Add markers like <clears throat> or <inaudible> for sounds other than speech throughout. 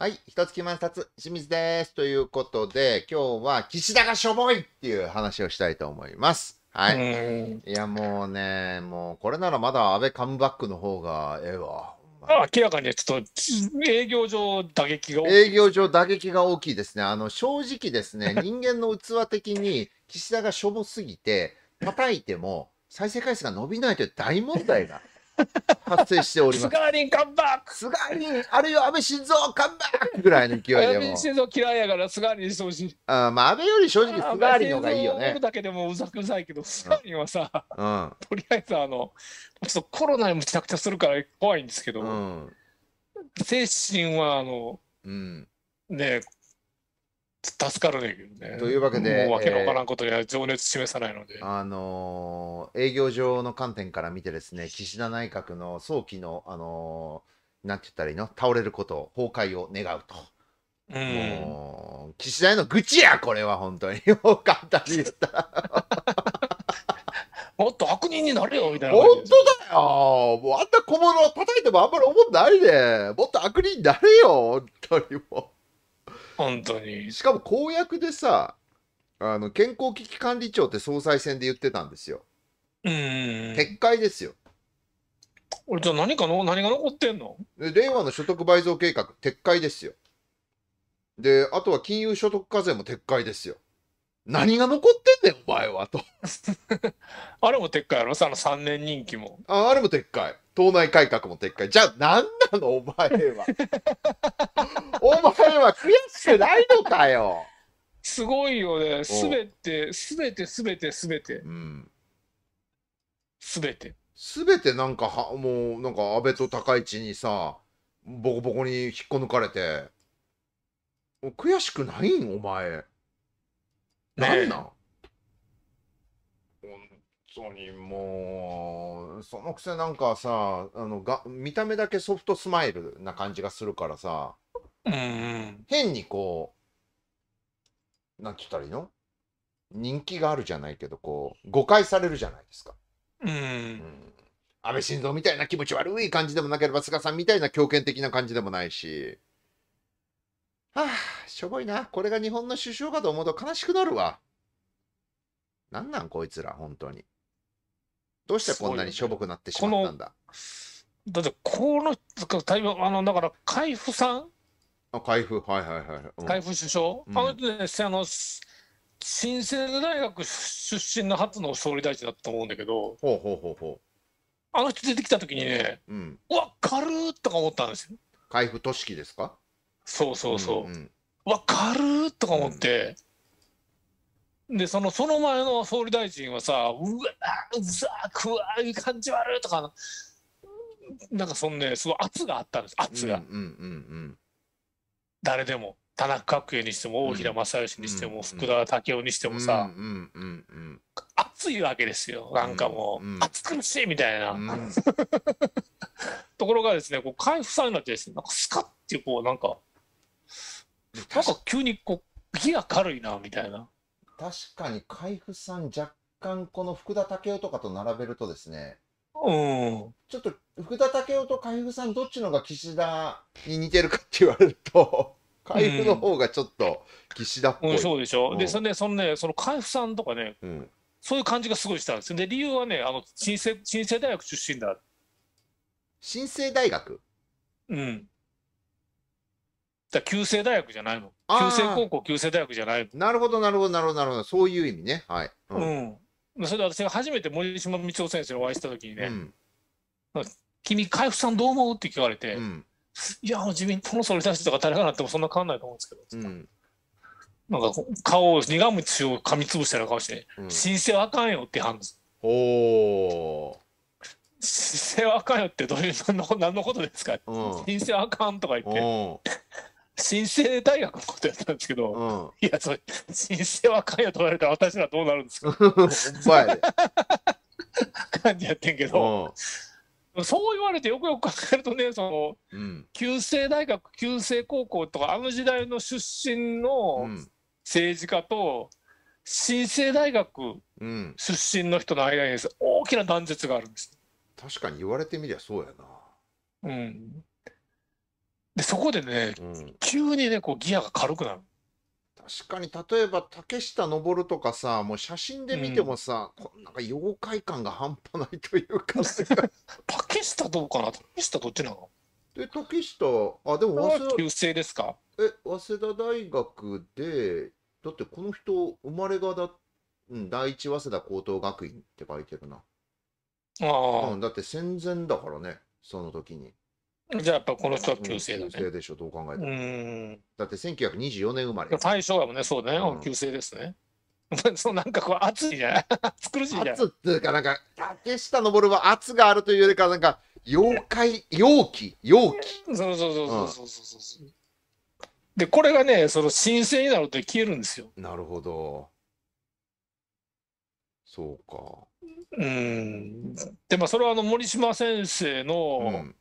はい、一月満冊、清水です。ということで、今日は岸田がしょぼいっていう話をしたいと思います。はい。いや、もうね、もうこれならまだ安倍カムバックの方がええわ。明らかにちょっと営業上打撃が大きい営業上打撃が大きいですね。あの正直ですね、<laughs> 人間の器的に岸田がしょぼすぎて、叩いても再生回数が伸びないという大問題が。発生しております。菅林カムバック菅林、あるいは安倍晋三カムバックぐらいの勢いで安倍晋三嫌いやから菅林してほあまあ安倍より正直菅林の方がいいよね。僕だけでもうざくさいけど、菅林はさ、うん、とりあえずあの、そうコロナにむちゃくちゃするから怖いんですけど、うん、精神はあの、うん、ね助かるねんけどね。というわけで、もうわけのわからんことや情熱示さないので、えー、あのー、営業上の観点から見てですね、岸田内閣の早期の、あのー、なんて言ったらいいの、倒れること、崩壊を願うと。うん、もう岸田への愚痴や、これは本当に。もかったでしったもっと悪人になれよみたいな。本当だよ。もうあんた小物を叩いてもあんまり思んないで。もっと悪人になれよ。本当にもう。本当にしかも公約でさあの健康危機管理庁って総裁選で言ってたんですようん撤回ですよ俺じゃあ何かの何が残ってんので令和の所得倍増計画撤回ですよであとは金融所得課税も撤回ですよ何が残ってんねんお前はと <laughs> あれも撤回やろその3年任期もああれも撤回党内改革も撤回じゃあ何なのお前は <laughs> お前は悔しくないのかよ。すごいよね。すべて、すべて、すべて、すべて。すべ、て。すべてなんかは、もう、なんか安倍と高市にさ、ボコボコに引っこ抜かれて、悔しくないんお前。なんなん、ね当にもうそのくせなんかさあのが見た目だけソフトスマイルな感じがするからさうん、変にこう、なんて言ったらいいの人気があるじゃないけど、こう、誤解されるじゃないですか。うん、安倍晋三みたいな気持ち悪い感じでもなければ、菅さんみたいな強権的な感じでもないし、はあ、しょぼいな。これが日本の首相かと思うと悲しくなるわ。なんなん、こいつら、本当に。どうしてこんなにしょぼくなってしまったんだ。だって、この、あの、だから、海部さんあ開封はいはいはい、うん、開封首相、うん、あの人ねあの新生大学出身の初の総理大臣だったと思うんだけどほうほうほうほうあの人出てきた時にね、うん、うかるーとか思ったんですよ海部俊樹ですかそうそうそう、うんうん、うわ軽ーとか思って、うん、でそのその前の総理大臣はさうわうざくわい感じ悪いとかなんかそんねすごい圧があったんです圧が、うんうんうんうん、誰でも田中角栄にしても大平正義にしても福田武雄にしてもさ熱いわけですよなんかもう熱苦しいみたいな <laughs> ところがですねこう開封さになってですねなんかスカッてこうなんかなんか急にこう火が軽いなみたいな確かに海部さん若干この福田武雄とかと並べるとですねうん。ちょっと福田武雄と海部さんどっちの方が岸田に似てるかって言われると <laughs> 海部の方がちょっと岸田っぽい、うん、そうでしょ。うんで、それで、そのね、その海部さんとかね、うんそういう感じがすごいしたんですよ。で、理由はね、あの、新生、新生大学出身だ。新生大学うん。だ旧制大学じゃないの。旧制高校、旧制大学じゃないなるほどなるほどなるほどなるほどそういう意味ねはい、うん。それで私が初めて森島道夫先生にお会いした時にね、君、海部さんどう思うって聞かれて、いや、自民党の総理大臣とか誰がなってもそんな変わんないと思うんですけど、うん、なんか顔を、苦虫を噛みつぶしたような顔して、うん、申請はあかんよって言うんです。お申請はあかんよってどういう、何の何のことですか、うん、申請はあかんとか言って、新生大学のことやったんですけど、うん、いや、それ、申請はかんやと言われたら私らどうなるんですか <laughs> 感じやってんけど、うん、そう言われてよくよく考えるとね、その、うん、旧制大学、旧制高校とか、あの時代の出身の政治家と、新生大学出身の人の間に大きな断絶があるんです。確かに言われてみりゃそうやな。うん。でそこでね、うん、急にねこうギアが軽くなる確かに例えば竹下登とかさもう写真で見てもさ、うん、こなんか妖怪感が半端ないというか <laughs> 竹下どうかな竹下どっちなので竹下あでも早稲田生ですかえ早稲田大学でだってこの人生まれがだ、うん、第一早稲田高等学院って書いてるなあ、うん、だって戦前だからねその時にじゃあやっぱこの人は旧姓だね。旧姓でしょ、どう考えても。だって1924年生まれ。大正やもんね、そうね、うん、旧姓ですね。<laughs> そうなんかこう熱いじゃん。<laughs> 苦しいじゃ熱っていうかなんか竹下登は熱があるというよりかなんか妖怪陽気陽気そうそうそうそうそうそうう、ん、でこれがねその神聖になると消えるんですよなるほどそうかうんでまあ、それはあの森島先生の、うん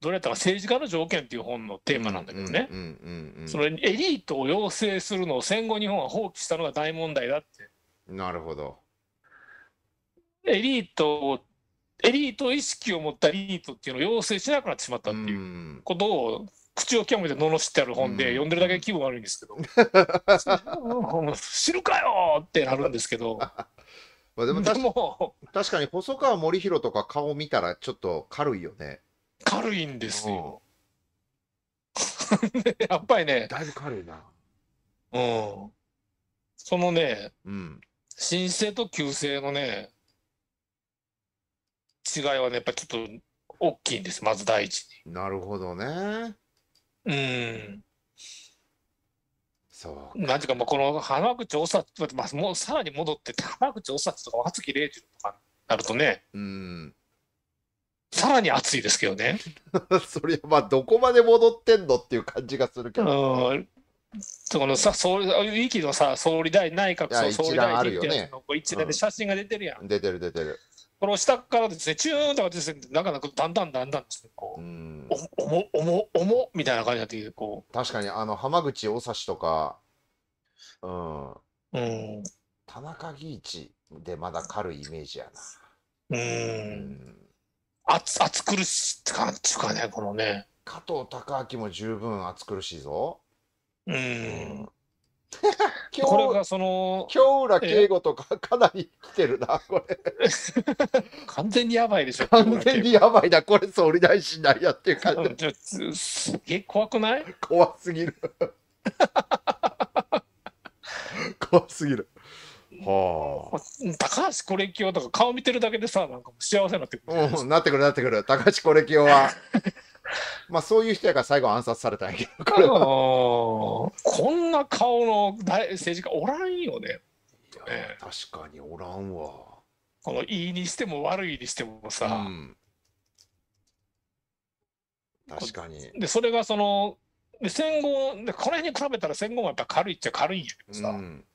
どれやったか政治家の条件っていう本のテーマなんだけどね、そのエリートを養成するのを戦後日本は放棄したのが大問題だって。なるほど。エリートエリート意識を持ったエリートっていうのを要請しなくなってしまったっていうことを口を極めて罵ってある本で、読んでるだけ気分悪いんですけど、知 <laughs> るかよってなるんですけど。<laughs> まあでも確かに細川森弘とか顔見たらちょっと軽いよね。軽いんですよ。<laughs> やっぱりね。だいぶ軽いな。うん。そのね、うん、新生と旧生のね、違いはね、やっぱちょっと大きいんです、まず第一に。なるほどね。うん。そうなんていうか、まあ、この浜口おさまあ、もうさらに戻って、浜口おさとか、松木玲二とかなるとね、うん、さらに暑いですけどね。<laughs> それはまあ、どこまで戻ってんのっていう感じがするけど、ね。そのさ総理域のさ総理大内閣総総理大臣ってやつの、一連で写真が出てるやん。うん、出てる出てる。この下からですね、チューンとかですね、なかなかだんだんだんだんですね、こう、うおも、おも、おも、みたいな感じになって、こう。確かに、あの、浜口おさしとか、うん。うん。田中義一でまだ軽いイメージやな。うん。うん熱暑苦しいって感じかね、このね。加藤隆明も十分熱苦しいぞ。うん。これがその京浦敬吾とかかなり来てるなこれ <laughs> 完全にやばいでしょ完全にやばいなこれ総理大臣なんやっていう感じ <laughs> すげえ怖くない怖すぎる <laughs> 怖すぎるはあ、高橋コレキオとか顔見てるだけでさなんか幸せになってくるななってくるなってくる高橋コレキオは <laughs> まあそういう人やから最後暗殺されたんやけどこれはこんな顔の政治家おらんよね確かにおらんわこのいいにしても悪いにしてもさ、うん、確かにでそれがその戦後これに比べたら戦後もやっぱ軽いっちゃ軽いんやけどさ、うん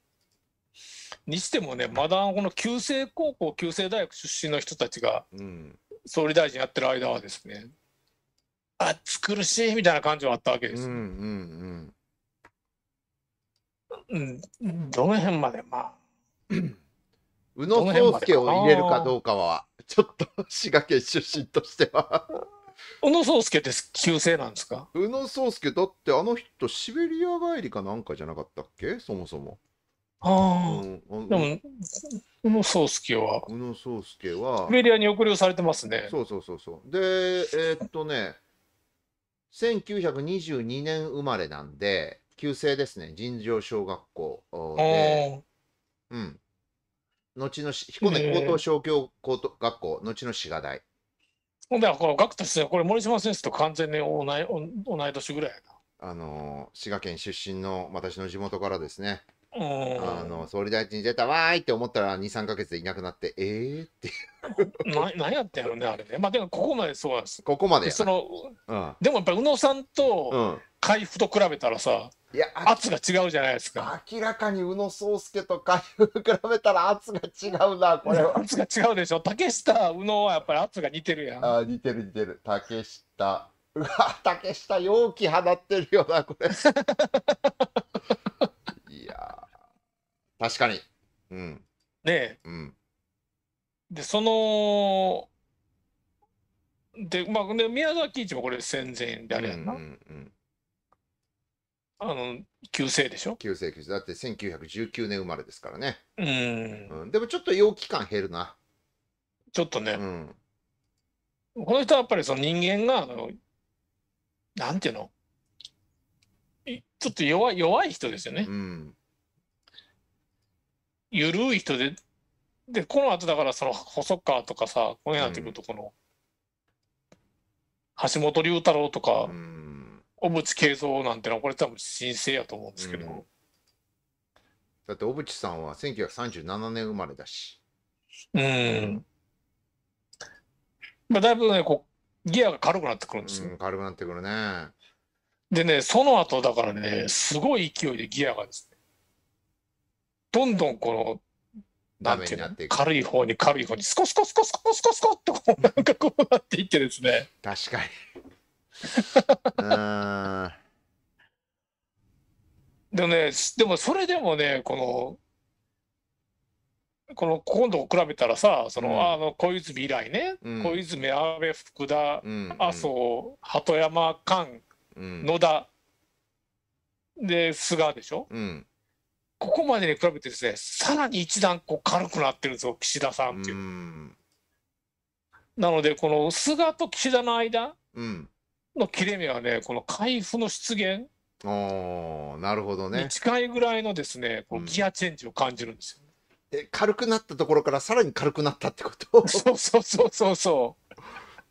にしてもねまだこの旧制高校旧制大学出身の人たちが総理大臣やってる間はですね、うん、暑苦しいみたいな感じはあったわけです。ううんうん、うん、どの辺までまあ <clears throat> 宇野宗介を入れるかどうかはちょっと滋賀県出身としては宇野宗介です旧姓なんですか宇野宗介だってあの人シベリア帰りかなんかじゃなかったっけそもそもああ、うん、でも宇野宗介は宇野宗介はメディアに送りをされてますねそうそうそうそうでえー、っとね1922年生まれなんで旧姓ですね尋常小学校でうん後の彦根高等商教高等学校、後の滋賀大ほんでこの学徒ですこれ森島先生と完全に同い同い年ぐらいあの滋賀県出身の私の地元からですねあの総理大臣出たわーいって思ったら23か月でいなくなってえーってな何やってんやろねあれねまあでもここまでそうなんですここまでその、うん、でもやっぱ宇野さんと海部と比べたらさ、いや圧が違うじゃないですか明らかに宇野宗介と海部比べたら圧が違うなこれ <laughs> 圧が違うでしょ竹下宇野はやっぱり圧が似てるやんあ似てる似てる竹下うわ竹下容器放ってるよなこれ <laughs> 確かに。うん。うん。で、その、で、まあ、で宮崎一もこれ戦前であれやんな。うん、うん、あの、旧姓でしょ旧姓旧姓だって1919年生まれですからね。うん、うん。でもちょっと陽気感減るな。ちょっとね。うん。この人はやっぱりその人間が、あの、なんていうのちょっと弱い弱い人ですよね。うんるい人で、で、この後だからその <laughs> 細川とかさ、こういうなってくると、この、橋本龍太郎とか、小渕恵三なんてのは、これ多分新生やと思うんですけど。うん、だって小渕さんは1937年生まれだし。うん。まあ、だいぶね、こう、ギアが軽くなってくるんですよ。うん、軽くなってくるね。でね、その後だからね、すごい勢いでギアがですどんどんこの、なんていうの軽い方に軽い方に、スコスコスコスコスコスコってこう、なんかこうなっていってですね。確かに。でもね、でもそれでもね、この、この今度比べたらさ、その、うん、あの小泉以来ね、うん、小泉、安倍、福田、うん、麻生、鳩山、菅、野田、で、菅でしょ。うんここまでに比べてですね、さらに一段こう軽くなってるんですよ、岸田さんっていう。うなので、この菅と岸田の間の切れ目はね、この回復の出現おなるほどね近いぐらいのですね、こうギアチェンジを感じるんですよ、うん。え軽くなったところからさらに軽くなったってことそうそうそうそうそう。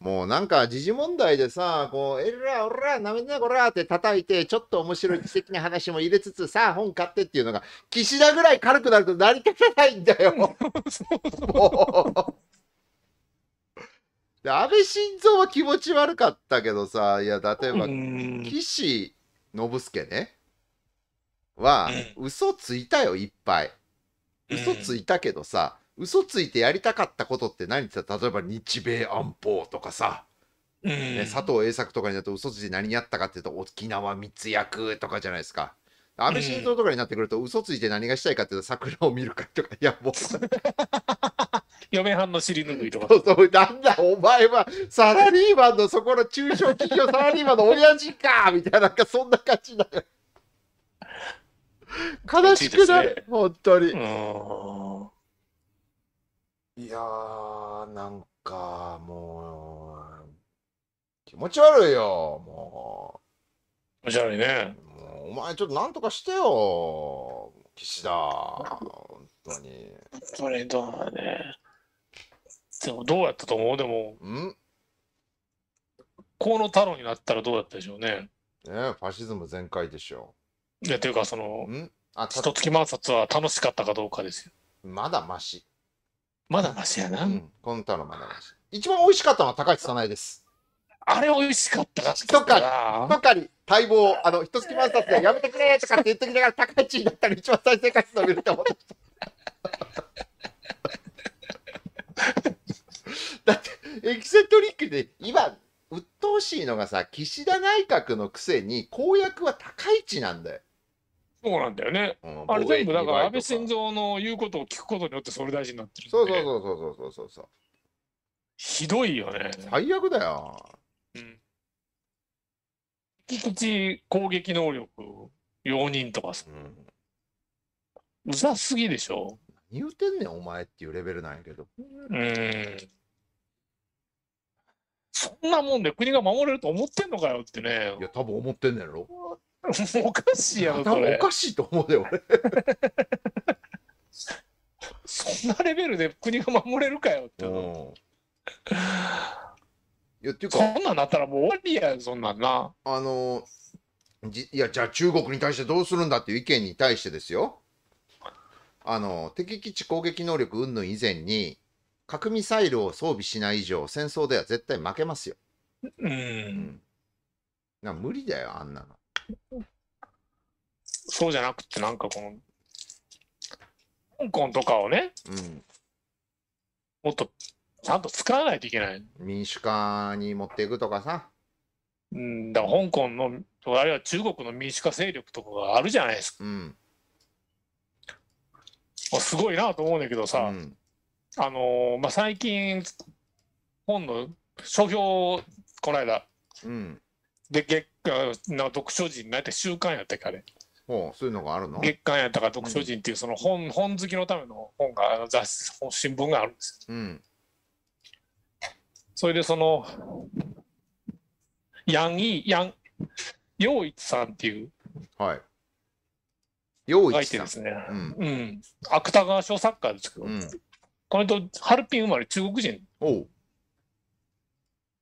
もうなんか時事問題でさ、こう、えら、おら、なめんなこらって叩いて、ちょっと面白い奇跡な話も入れつつ、さあ本買ってっていうのが、岸田ぐらい軽くなると成り立たないんだよ。で安倍晋三は気持ち悪かったけどさ、いや、例えば、岸信介ね、は、嘘ついたよ、いっぱい。嘘ついたけどさ、嘘ついてやりたかったことって何って言った例えば日米安保とかさ、うんね、佐藤栄作とかになると嘘ついて何やったかっていうと沖縄密約とかじゃないですか。安倍晋三とかになってくると、うん、嘘ついて何がしたいかっていうと桜を見るかとかいやもう嫁はんの尻拭いとかそうそうなんだお前はサラリーマンのそこの中小企業サラリーマンの親父かみたいななんかそんな感じだよ悲しくなる、ね、本当にいやー、なんか、もう、気持ち悪いよ、もう。気持ち悪いね。もうお前、ちょっとなんとかしてよ、岸田。本当に。それどうだね。でも、どうやったと思うでも。ん河野太郎になったらどうだったでしょうね。ねえ、ファシズム全開でしょう。いや、というか、その、んあ、つ月摩擦は楽しかったかどうかですよ。まだまし。まだましやな。うん、コンタロまだまし。一番美味しかったのは高橋早苗です。あれ美味しかったらしかったなかり待望、あの、ひ一月満冊でやめてくれとかって言ってきながら高市になったら一番再生回数伸びると思った <laughs> だって、エキセントリックで今、鬱陶しいのがさ、岸田内閣のくせに公約は高市なんだよ。そうなんだよね。あれ全部だから安倍晋三の言うことを聞くことによって総理大臣になってるそうそうそうそうそうそうそう。ひどいよね。最悪だよ。うん。敵基攻撃能力容認とかさ。うん、うざすぎでしょ。何言うてんねんお前っていうレベルなんやけど。うん。そんなもんで国が守れると思ってんのかよってね。いや多分思ってんねんろ。おかしいやろそれおかしいと思うで俺そんなレベルで国が守れるかよってう、ん、いやっていうかそんなんなったらもう終わりやそんなんなあのじいやじゃあ中国に対してどうするんだっていう意見に対してですよあの敵基地攻撃能力云々以前に核ミサイルを装備しない以上戦争では絶対負けますよ。うん、な無理だよあんなの。そうじゃなくて、なんかこの、香港とかをね、うん、もっとちゃんと使わないといけない。民主化に持っていくとかさ。うん、だから香港の、あるいは中国の民主化勢力とかがあるじゃないですか。うん、すごいなと思うんだけどさ、うん、あのまあ、最近、本の書評をこの間、うん、で、月刊の読書人、なんて週刊やったっけ、あれ。おそういうのがあるの月刊やったか読書人っていう、その本、うん、本好きのための本が、雑誌、本新聞があるんですよ。うん。それで、その、ヤンイ、ヤン、陽一さんっていう。はい。陽一さん。ですね。うん。うん、芥川賞作家ですけど、うん、この人、ハルピン生まれ中国人。おう。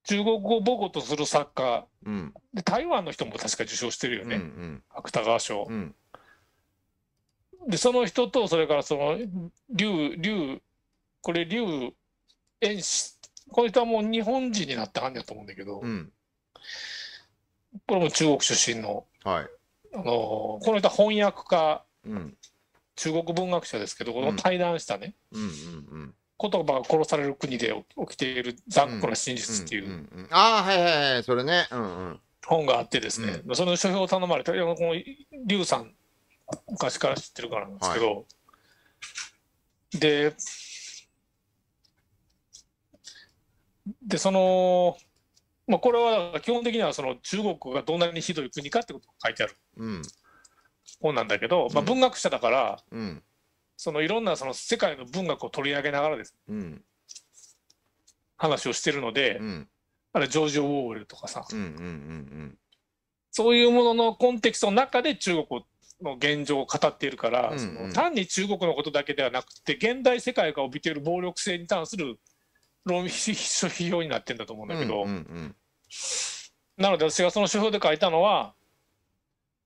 中国語を母語とする作家、うん、で台湾の人も確か受賞してるよね、うんうん、芥川賞、うん、でその人とそれからその劉劉これ劉遠志この人はもう日本人になったはんやと思うんだけど、うん、これも中国出身の,、はい、あのこの人は翻訳家、中国文学者ですけどこの対談したね、うんうんうん言葉が殺される国で起きている残酷な真実っていう。ああ、はいはいはい、それね。うんうん、本があってですね、うん、その書評を頼まれた、この劉さん、昔から知ってるからなんですけど、はい、で、で、その、まあ、これは基本的にはその中国がどんなにひどい国かってことが書いてある本なんだけど、まあ、文学者だから、うんそのいろんなその世界の文学を取り上げながらです、ね、うん、話をしてるので、うん、あれジョージ・オーウェルとかさ、うんうんうんうん、そういうもののコンテキストの中で中国の現状を語っているから、うんうん、その単に中国のことだけではなくて現代世界が帯びている暴力性に関する論理費用になってるんだと思うんだけど、うんうんうん、なので私がその書評で書いたのは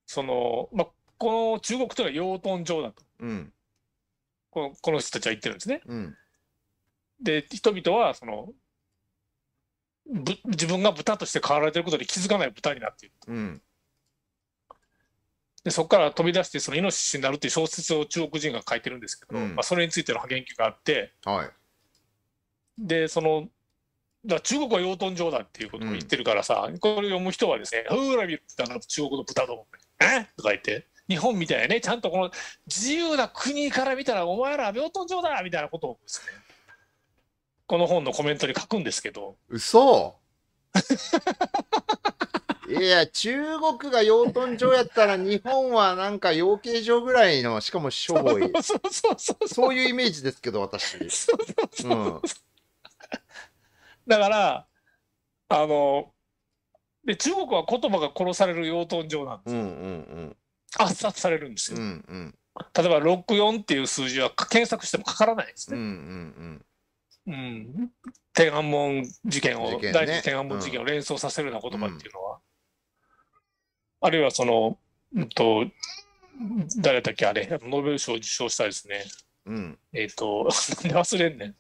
その、まあ、この中国というのは養豚場だと。うんこの人たちは言ってるんですね。うん、で人々はその自分が豚として飼われてることに気づかない豚になっている、うん、でそこから飛び出してそのイノシシになるっていう小説を中国人が書いてるんですけど、うん、まあ、それについての言及があって、はい、でそのだ中国は養豚場だっていうことを言ってるからさ、うん、これ読む人はですね「ほら見る」って中国の豚だも「えとか言って日本みたいなねちゃんとこの自由な国から見たらお前ら養豚場だみたいなことをですねこの本のコメントに書くんですけど嘘 <laughs> いや中国が養豚場やったら日本はなんか養鶏場ぐらいのしかもしょぼい <laughs> そういうイメージですけど私だからあので中国は言葉が殺される養豚場なんですよ、うんうんうん、圧殺されるんですよ。うんうん、例えば64っていう数字は検索してもかからないですね。うんうんうん、天安門事件を、件ね、第二次天安門事件を連想させるような言葉っていうのは、うん、あるいはその、うんと、誰だっけあれ、ノーベル賞を受賞したですね、うん、えっ、ー、と、<laughs> で忘れんねん、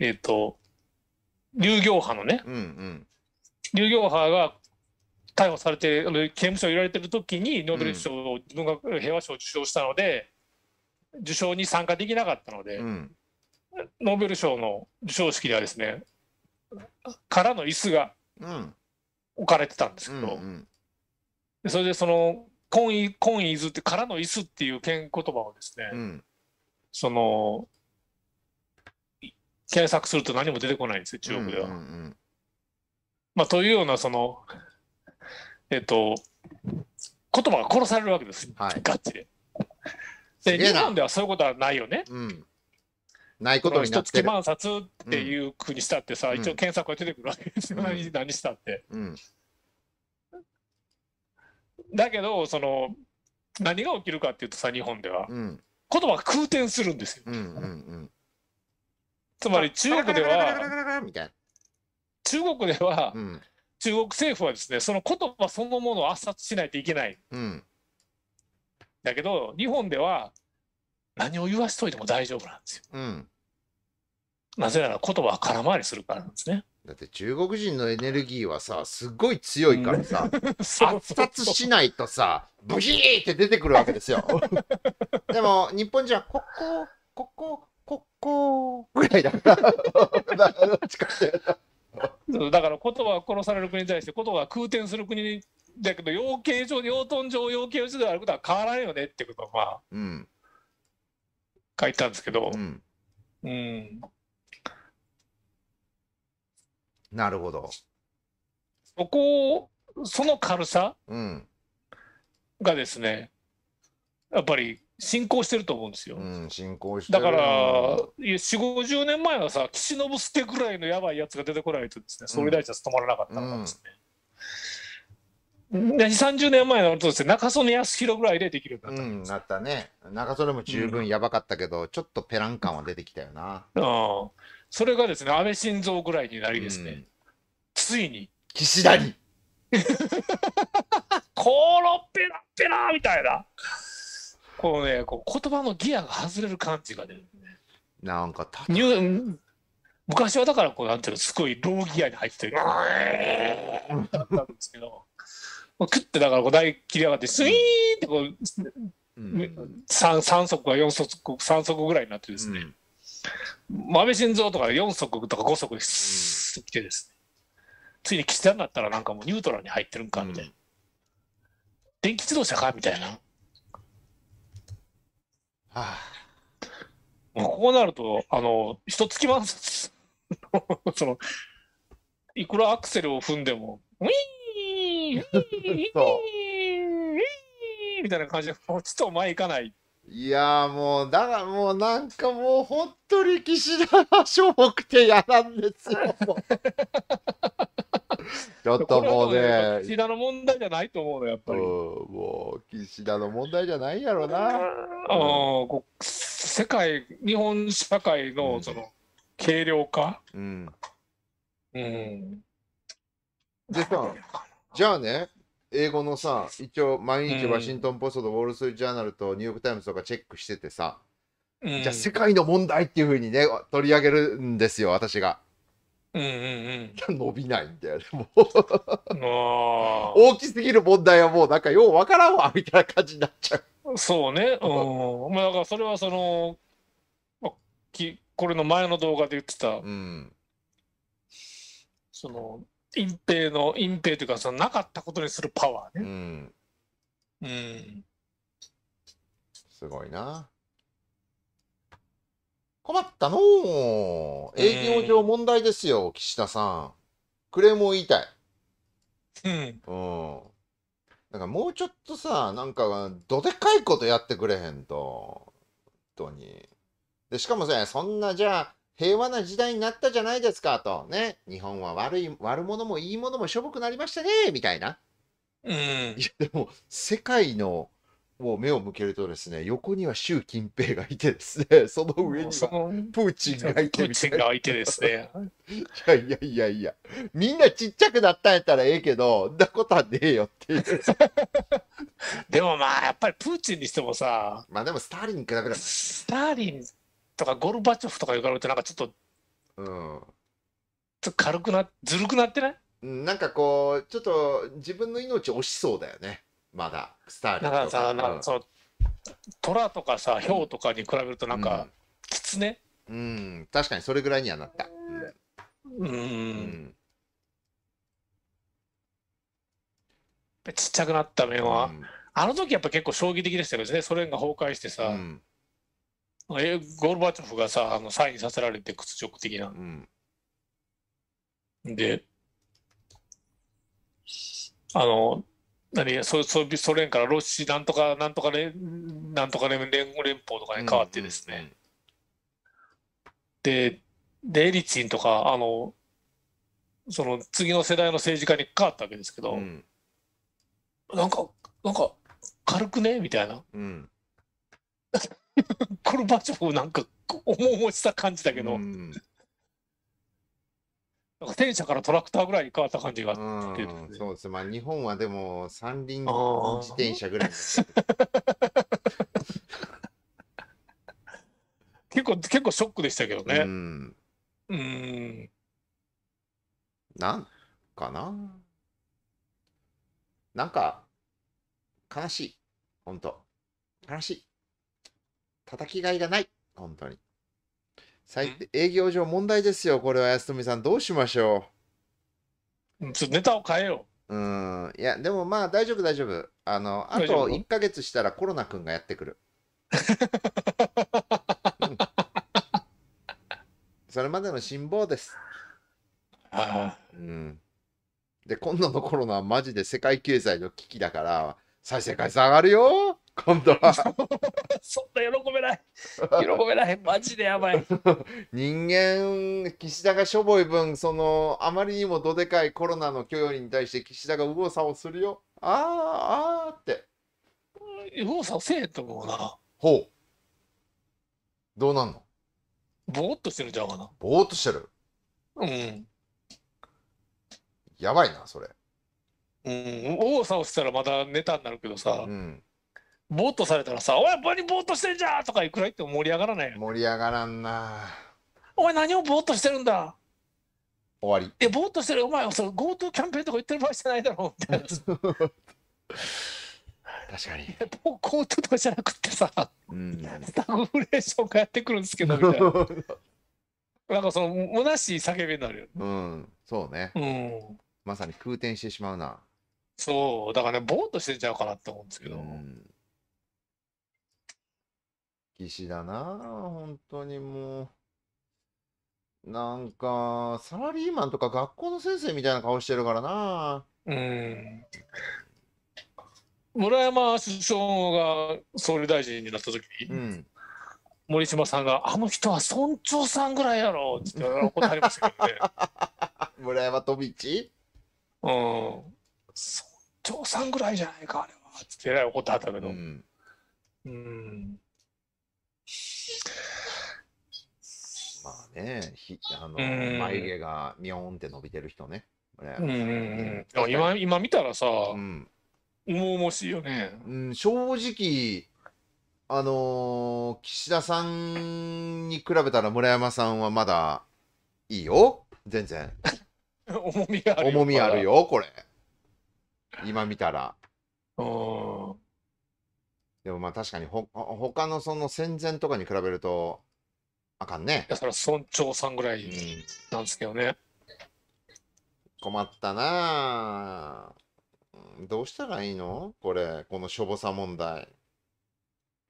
えっ、ー、と、流行派のね、うんうん、流行派が逮捕されてあの刑務所にいられてる時にノーベル賞を、自分が平和賞を受賞したので受賞に参加できなかったので、うん、ノーベル賞の授賞式ではですね空の椅子が置かれてたんですけど、それでその「コンイコンイズ」って空の椅子っていう言葉をですね、うん、その検索すると何も出てこないんですよ中国では。まあ、というようなそのえっと、言葉が殺されるわけです、はい、ガチで。で日本ではそういうことはないよね。うんないことになってる。冊っていうふうにしたってさ、うん、一応検索が出てくるわけですよ、うん、何したって。うん、だけどその何が起きるかっていうとさ日本では、うん、言葉が空転するんですよ。うんうんうん、つまり中国では中国では、うん中国政府はですねその言葉そのものを圧殺しないといけない、うん、だけど日本では何を言わしといても大丈夫なんですよ、うん、なぜなら言葉は空回りするからなんですねだって中国人のエネルギーはさすごい強いからさ、圧 <laughs> 殺しないとさブヒーって出てくるわけですよ <laughs> でも日本人はここここここぐらいだから近く <laughs> <laughs> そうだから言葉は殺される国に対して言葉は空転する国だけど養鶏場養豚場養鶏場であることは変わらんよねってことはまあ、うん、書いたんですけど、うん、うん、なるほどそこをその軽さがですね、うん、やっぱり進行してると思うんですよ。うん、進行してだから4五5 0年前はさ岸信介ぐらいのやばいやつが出てこないとですね総理大臣は務まらなかったからですね。うん、う30年前のとですね中曽根康弘ぐらいでできるようになったんうん、なったね中曽根も十分やばかったけど、うん、ちょっとペラン感は出てきたよな、それがですね安倍晋三ぐらいになりですね、ついに岸田にコロ <laughs> ペラペラみたいなこうね、こう言葉のギアが外れる感じがるなんかたニュ昔はだからこうなんていうのすごいローギアに入ってて「なったんですけどクッてだからこう台切り上がってスイーンってこう、うん、3, 3足か4足3足ぐらいになってですね、うん、安倍晋三とか4足とか5足でスーッてきてですね、ついに岸田になったらなんかもうニュートラルに入ってるんかみたいな、うん、電気自動車かみたいな。はあ、こうなると、あの、つき満その、いくらアクセルを踏んでも、ウィーンウィーンウィーンウィーンみたいな感じで、ちょっと前行かない。いやもう、だからもうなんかもう本当に岸田がしょぼくてやらんですよ。<laughs> <laughs> ちょっともうね。岸田の問題じゃないと思うの、やっぱり。もう、岸田の問題じゃないやろな。うん、世界、日本社会の、その、軽量化。うん。うん。でじゃあね、英語のさ、一応、毎日ワシントン・ポストとウォール・ストリート・ジャーナルとニューヨーク・タイムズとかチェックしててさ、うん、じゃあ世界の問題っていうふうにね、取り上げるんですよ、私が。うんうんうん、<laughs> 伸びないんだよね、もう大きすぎる問題はもうなんかようわからんわみたいな感じになっちゃう。そうね、<laughs> うん。まあだからそれはその、まあ、きこれの前の動画で言ってた、うん、その、隠蔽の、隠蔽というかその、なかったことにするパワーね。うん。うん、すごいな。困ったの営業上問題ですよ、岸田さん。クレームを言いたい。うん。うん。かもうちょっとさ、なんか、どでかいことやってくれへんと。本当に。で、しかもさ、そんなじゃあ、平和な時代になったじゃないですかと。ね。日本は悪い、悪者もいいものもしょぼくなりましたね、みたいな。うん。いや、でも、世界のもう目を向けるとですね、横には習近平がいてですね、<laughs> その上にはプーチンがいてみたいな。プーチンがいてですね。いやいやいやいや、みんなちっちゃくなったんやったらええけど、んなことはねえよっていう。<laughs> でもまあ、やっぱりプーチンにしてもさ、まあでもスターリンに比べたら。スターリンとかゴルバチョフとか言われと、なんかちょっと、うん、ちょっと軽くな、ずるくなってないなんかこう、ちょっと自分の命惜しそうだよね。まだスターリかとらさか虎とかさヒョウとかに比べるとなんか、キツネうん、確かにそれぐらいにはなった、うん、うんちっちゃくなった面は、あの時やっぱ結構衝撃的でしたけどねソ連が崩壊してさ、うんゴルバチョフがさあのサインさせられて屈辱的なうんであの何ソソソ連からロシなんとかなんとか連なんとか連連邦とかに変わってですね、うんうん、ででエリツィンとかあのその次の世代の政治家に変わったわけですけど、うん、なんかなんか軽くねみたいな、うん、ゴルバチョフなんか重々した感じだけど、うん、なんか戦車からトラクターぐらいに変わった感じがあって、ね、そうですまあ日本はでも三輪自転車ぐらい <laughs> 結構結構ショックでしたけどねうんうんなんかななんか悲しい本当悲しい叩きがいがない本当に最営業上問題ですよ、これは安富さん、どうしましょうんちょっとネタを変えよう。うん、いや、でもまあ大丈夫、大丈夫。あの、あと1か月したらコロナくんがやってくる。それまでの辛抱です。あうん。で、今度のコロナはマジで世界経済の危機だから、再生回数上がるよ今度は <laughs> そんな喜べない喜べないマジでやばい <laughs> 人間岸田がしょぼい分そのあまりにもどでかいコロナの許容に対して岸田が右往左往するよあーあーって右往左往せえと思うなほうどうなんのぼーっとしてるんちゃうかなぼーっとしてるうんやばいなそれうん右往左往したらまたネタになるけどさ、うんぼーっとされたらさ「おい何ぼーっとしてんじゃん!」とかいくら言っても盛り上がらない盛り上がらんなお前何をぼーっとしてるんだ終わりえぼーっとしてるお前その GoTo キャンペーンとか言ってる場合じゃないだろうみたいな確かにもう GoTo とかじゃなくてさ、うん、スタグフレーションがやってくるんですけどみたいな <laughs> なんかそのむなしい叫びになるよねうんそうねうんまさに空転してしまうなそうだからねぼーっとしてちゃうかなって思うんですけど、うん士だな本当にもう。なんか、サラリーマンとか学校の先生みたいな顔してるからなうん。村山首相が総理大臣になった時に、うん、森島さんが「あの人は村長さんぐらいやろ」って怒ってありましたけどね <laughs> 村山飛び地うん村長さんぐらいじゃないかあれはってえらい怒ってはったけどうん、うんまあね、ひあの眉毛がみょんって伸びてる人ね。ううん今今見たらさ、うん、重々しいよね、うん、正直あのー、岸田さんに比べたら村山さんはまだいいよ全然 <laughs> 重みあるよ重みあるよこれ今見たらうんでもまあ確かにほ他のその戦前とかに比べるとあかんね。だから村長さんぐらいなんですけどね。困ったなどうしたらいいのこれ、このしょぼさ問題。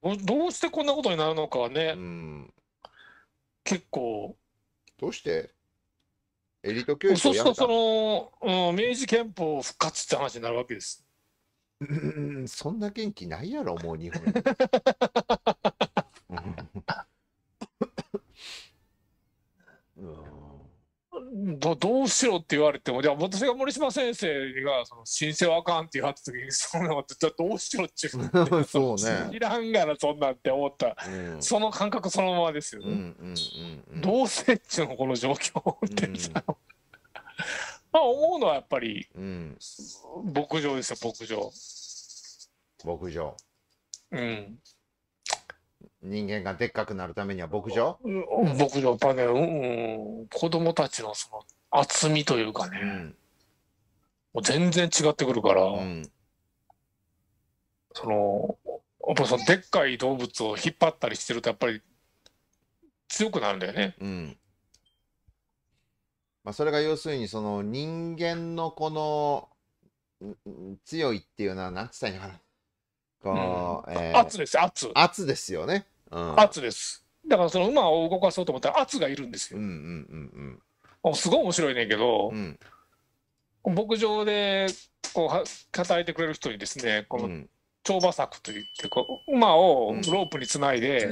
どうしてこんなことになるのかはね、うん、結構。どうしてエリート教育をやたそうするとその、うん、明治憲法復活って話になるわけです。そんな元気ないやろ、もう日本。どどうしろって言われても、じゃあ私が森島先生がその申請はあかんって言われた時に、そんなことじゃどうしろって言われてそうね。いらんがな、そんなんって思った、うん、その感覚そのままですよね。どうせっちゅうの、この状況って、うんまあ、思うのはやっぱり、うん、牧場ですよ牧場牧場うん人間がでっかくなるためには牧場牧場やっぱね、うん、子供たちのその厚みというかね、うん、もう全然違ってくるから、うん、そのやっぱそのでっかい動物を引っ張ったりしてるとやっぱり強くなるんだよね。うんまあ、それが要するにその人間のこの強いっていうのは何て言ったらいいのかなこう、うんえー、圧です圧圧ですよね、うん、圧ですだからその馬を動かそうと思ったら圧がいるんですよ、うんうんうんうん、すごい面白いねんけど、うん、牧場でこうは働いてくれる人にですねこの跳馬策といってこう馬をロープにつないで、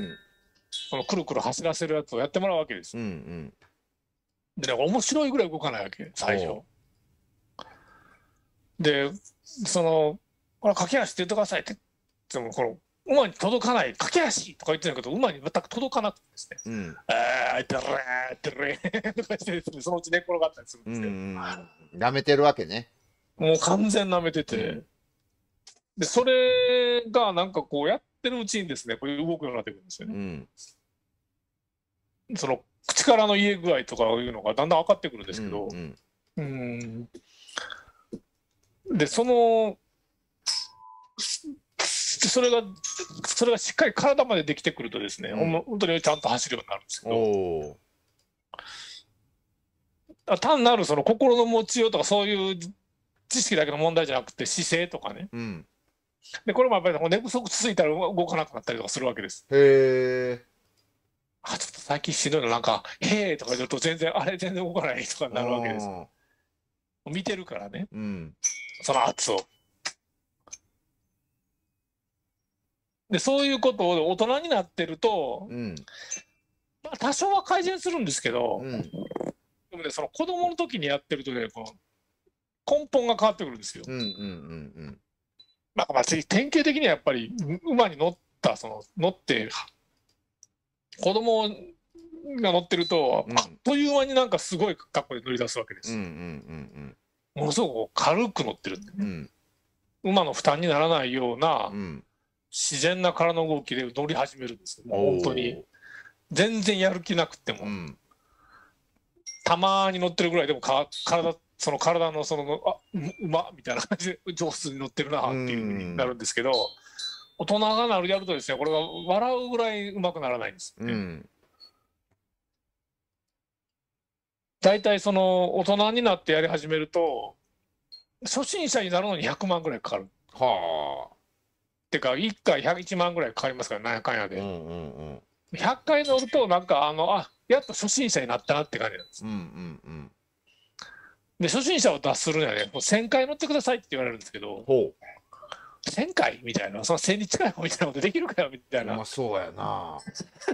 そのくるくる走らせるやつをやってもらうわけです、うんうんでね面白いぐらい動かないわけ最初。でその「これ駆け足って言ってください」ってでもこの馬に届かない駆け足とか言ってるけど馬に全く届かなくてですね「うん、ああてれーてれー」とかしてですねそのうち寝転がったりするんですけど。舐めてるわけね。もう完全なめてて、うん、でそれがなんかこうやってるうちにですねこれ動くようになってくるんですよね。うん、その口からの入れ具合とかいうのがだんだん分かってくるんですけど、うんうん、うんでそのそれがそれがしっかり体までできてくるとですね、うん、本当にちゃんと走るようになるんですけど。単なるその心の持ちようとかそういう知識だけの問題じゃなくて姿勢とかね、うん、でこれもやっぱり寝不足ついたら動かなくなったりとかするわけです。へえ。あ、ちょっと最近しんどいの、なんか、へえとか言うと全然、あれ全然動かないとかになるわけです。よ見てるからね、うん、その圧を。で、そういうことを大人になってると、うん、まあ多少は改善するんですけど、うん、でもね、その子供の時にやってるとね、こう根本が変わってくるんですよ。うんうんうんうん。なんかまあ、典型的にはやっぱり馬に乗った、その乗って子供が乗ってると、うん、あっという間になんかすごい格好で乗り出すわけです、うんうんうんうん、ものすごく軽く乗ってるって、ね、うん、馬の負担にならないような、自然な体の動きで乗り始めるんですよ、もう本当に全然やる気なくても、うん、たまに乗ってるぐらいでもか体その体のそのあ馬みたいな感じで上手に乗ってるなっていうふうになるんですけど。大人がなるやるとですねこれが笑うぐらいうまくならないんです、うん、大体その大人になってやり始めると初心者になるのに100万ぐらいかかる。はあ。ってか1回101万ぐらいかかりますからなんやかんやで。うんうんうん、100回乗るとなんかあのあやっと初心者になったなって感じなんです。うんうんうん、で初心者を脱するにはねもう1,000回乗ってくださいって言われるんですけど。ほう1000回みたいな、その1000日間みたいなことできるかよみたいな。まあそうやな。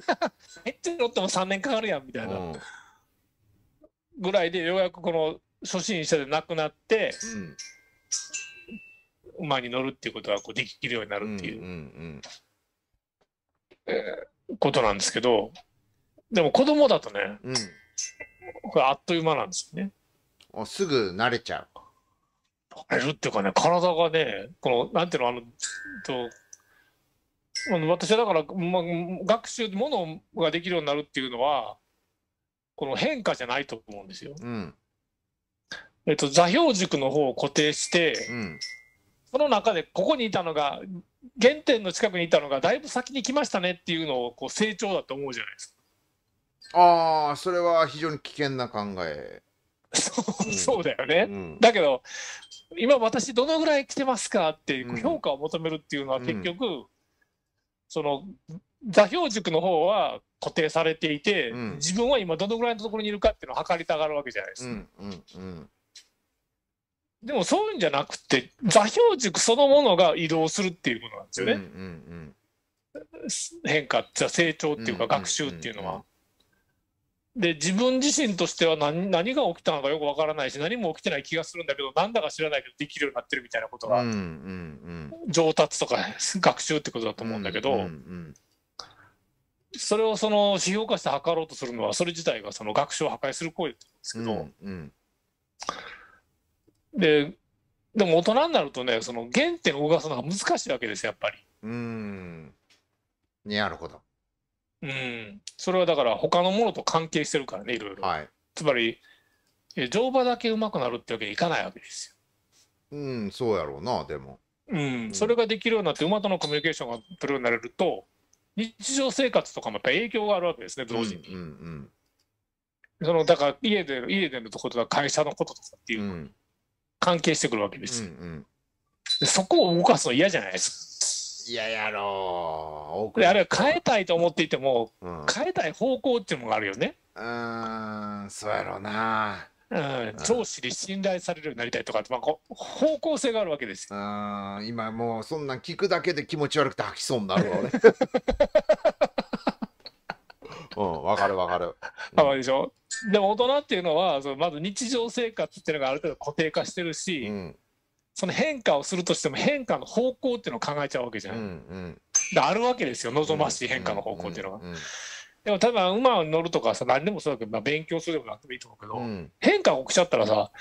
<laughs> めっちゃ乗っても3年かかるやんみたいな、うん、ぐらいで、ようやくこの初心者でなくなって、うん、馬に乗るっていうことはこうできるようになるっていう、うん、えことなんですけど、でも子供だとね、これあっという間なんですよね。すぐ慣れちゃう。えるっていうかね、体がね、この、なんていうの、あの、と、私はだから、ま学習、ものができるようになるっていうのは、この変化じゃないと思うんですよ。うん、えっと、座標軸の方を固定して、うん、その中でここにいたのが、原点の近くにいたのが、だいぶ先に来ましたねっていうのをこう成長だと思うじゃないですか。ああ、それは非常に危険な考え。そうだよね、うん、だけど今私どのぐらい来てますかって評価を求めるっていうのは結局、うん、その座標軸の方は固定されていて、うん、自分は今どのぐらいのところにいるかっていうのを測りたがるわけじゃないですか。うんうんでもそういうんじゃなくて座標軸そのものが移動するっていうことなんですよね。変化じゃ成長っていうか学習っていうのは。で自分自身としては何何が起きたのかよくわからないし何も起きてない気がするんだけどなんだか知らないけどできるようになってるみたいなことが、上達とか <laughs> 学習ってことだと思うんだけど、それをその指標化して測ろうとするのはそれ自体がその学習を破壊する行為だと思うんですけど、ででも大人になるとねその原点を動かすのが難しいわけですやっぱり。うんなるほど。うん、それはだから他のものと関係してるからねいろいろ、はい、つまり乗馬だけうまくなるってわけにいかないわけですようんそうやろうなでもうん、それができるようになって馬とのコミュニケーションが取るようになれると日常生活とかもやっぱ影響があるわけですね同時に、うんうんうん、そのだから家で家でのこととか会社のこととかっていう、関係してくるわけですよ、うんうん、でそこを動かすの嫌じゃないですかいやいや、あのー、あれは変えたいと思っていても、うん、変えたい方向っていうのがあるよね。うん、そうやろうな。うん、上司に信頼されるようになりたいとかって、まあ、こ方向性があるわけですよ。今もうそんなん聞くだけで気持ち悪くて吐きそうになるわね。<laughs> うん、わかるわかる。わ、うん、かるでしょでも大人っていうのはそのまず日常生活っていうのがある程度固定化してるし、うん、その変化をするとしても変化の方向っていうのを考えちゃうわけじゃん。うんうん、あるわけですよ望ましい変化の方向っていうのは。でも多分馬に乗るとかさ何でもそうだけど、まあ、勉強するでもなくてもいいと思うけど、うん、変化が起きちゃったらさ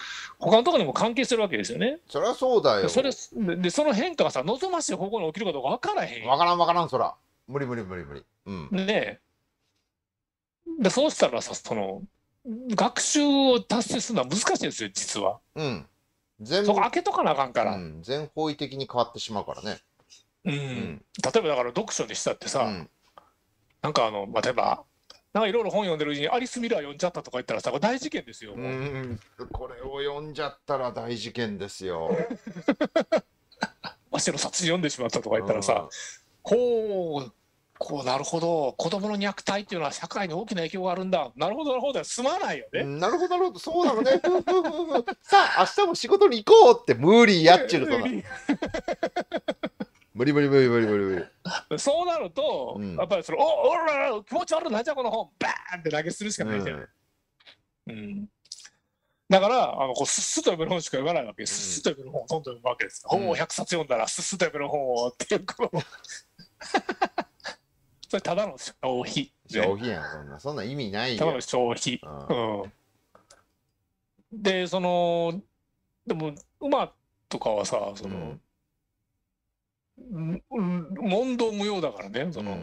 他のところにも関係するわけですよね。そりゃそうだよ。それでその変化がさ望ましい方向に起きるかどうか分からへん。分からん分からんそら無理無理無理無理。うん、ねでそうしたらさその学習を達成するのは難しいんですよ実は。うん全そこ開けとかなあかんから、うん全方位的に変わってしまうからね。うん例えばだから読書にしたってさ、うん、なんかあのまあ例えばなんかいろいろ本読んでるうちにアリス・ミラー読んじゃったとか言ったらさこれ大事件ですよ、うう。ん、これを読んじゃったら大事件ですよ。<laughs> わしの殺人読んでしまったとか言ったらさ、こうこうなるほど子供の虐待っていうのは社会に大きな影響があるんだなるほどなるほどすまないよね、なるほどなるほどそうなのね <laughs> さあ明日も仕事に行こうって無理やっちゅうと無理無理無理無理無理無理そうなると、うん、やっぱりその「おおららら気持ち悪いなんじゃこの本バーン!」って投げするしかないじゃなうん、うん、だからあのこうすっすと読める本しか読まないわけです、すっと読める本をどんどん読むわけです、本を100冊読んだらすっすと読める本をっていうこうそれただの消費、ね、消費やんそんなそんな意味ないよただの消費、うん、でそのでも馬とかはさその、うん、問答無用だからねその、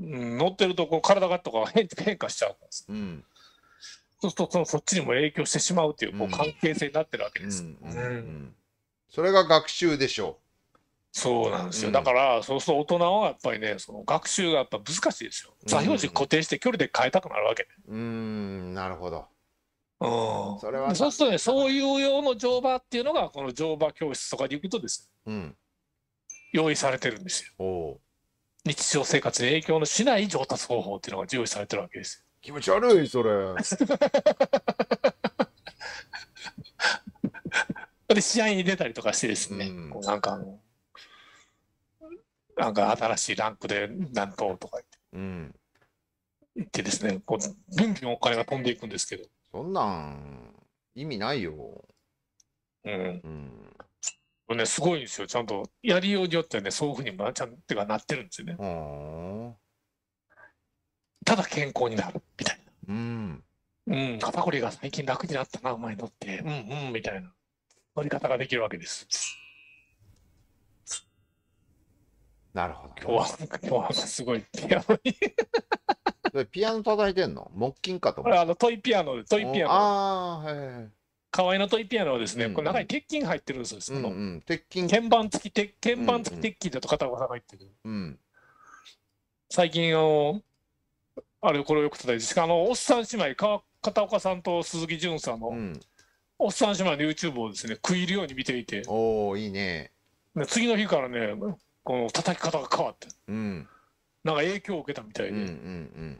うん、乗ってるとこう体がとか変化しちゃうんです、うん、そうするとそのそっちにも影響してしまうっていうこう関係性になってるわけです、それが学習でしょうそうなんですよ、うん、だからそうすると大人はやっぱりねその学習がやっぱ難しいですよ座標軸固定して距離で変えたくなるわけうんなるほどうん、それはそうするとねそういう用の乗馬っていうのがこの乗馬教室とかで行くとですね、うん、用意されてるんですよ日常生活に影響のしない上達方法っていうのが用意されてるわけですよ気持ち悪いそれ <laughs> で試合に出たりとかしてですね、うん、こうなんかあのなんか新しいランクで何ととか言って、言ってですね、こう、ビンビンお金が飛んでいくんですけど。そんなん意味ないよ。うん。うん、ね、すごいんですよ。ちゃんと、やりようによってはね、そういうふうにもちゃんってかなってるんですよね。ただ健康になる、みたいな。うん。うん、肩こりが最近楽になったな、お前とって。うんうん、みたいな。乗り方ができるわけです。なるほど、今日は、今日はすごいピアノにピアノ叩いてんの木琴かと思これあのトイピアノで、トイピアノ。ああ、はい。河合のトイピアノはですね、うんうん、これ中に鉄筋入ってるんですよ、うんうん、鉄筋鍵盤付き鉄鍵盤付き鉄筋だと片方が入ってる、うんうん、最近あのあれこれよく叩いてあのおっさん姉妹か片岡さんと鈴木潤さんの、うん、おっさん姉妹の YouTube をですね食い入るように見ていておおいいね次の日からねこの叩き方が変わって、うん、なんか影響を受けたみたいで、うん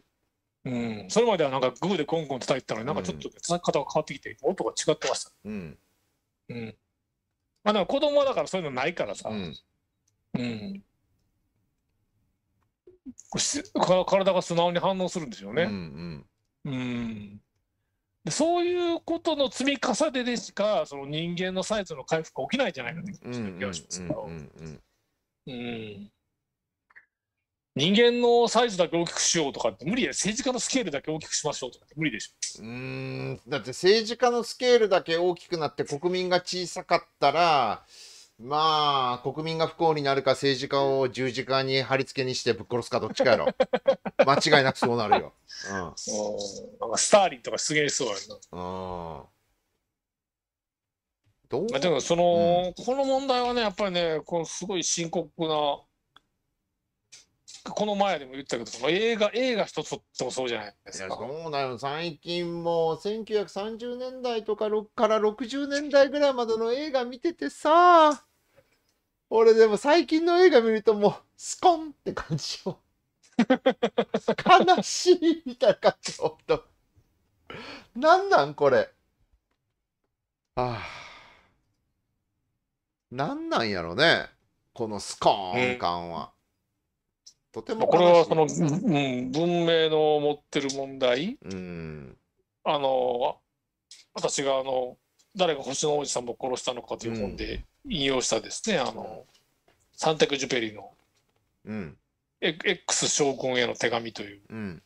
うん、それまではなんかグーでコンコン叩いてたのになんかちょっと叩き方が変わってきて音が違ってました、うんまあ、でも子供はだからそういうのないからさ、うん体が素直に反応するんですよね。うんうんでそういうことの積み重ねでしかその人間のサイズの回復が起きないんじゃないかと気がしますけど。うんうんうんうんうん。人間のサイズだけ大きくしようとかって無理や政治家のスケールだけ大きくしましょうとかって無理でしょうんだって政治家のスケールだけ大きくなって国民が小さかったらまあ国民が不幸になるか政治家を十字架に貼り付けにしてぶっ殺すかどっちかやろ <laughs> 間違いなくそうなるよ、うん、スターリンとか出現しそうやな、うんどうまあ、でもその、うん、この問題はねやっぱりねこのすごい深刻なこの前でも言ったけどその映画映画一つってもそうじゃないですか。そうだよ最近もう1930年代とかから60年代ぐらいまでの映画見ててさ俺でも最近の映画見るともうスコンって感じよ。悲しいみたいな感じほんなんなんこれ。ああ。何なんやろねこのスコーン感は。とてもこれはその、うん、文明の持ってる問題、うん、あの私があの誰が星の王子さんを殺したのかという本で引用したですね、うん、あのサンテク・ジュペリの、うん、X 将軍への手紙という、うん、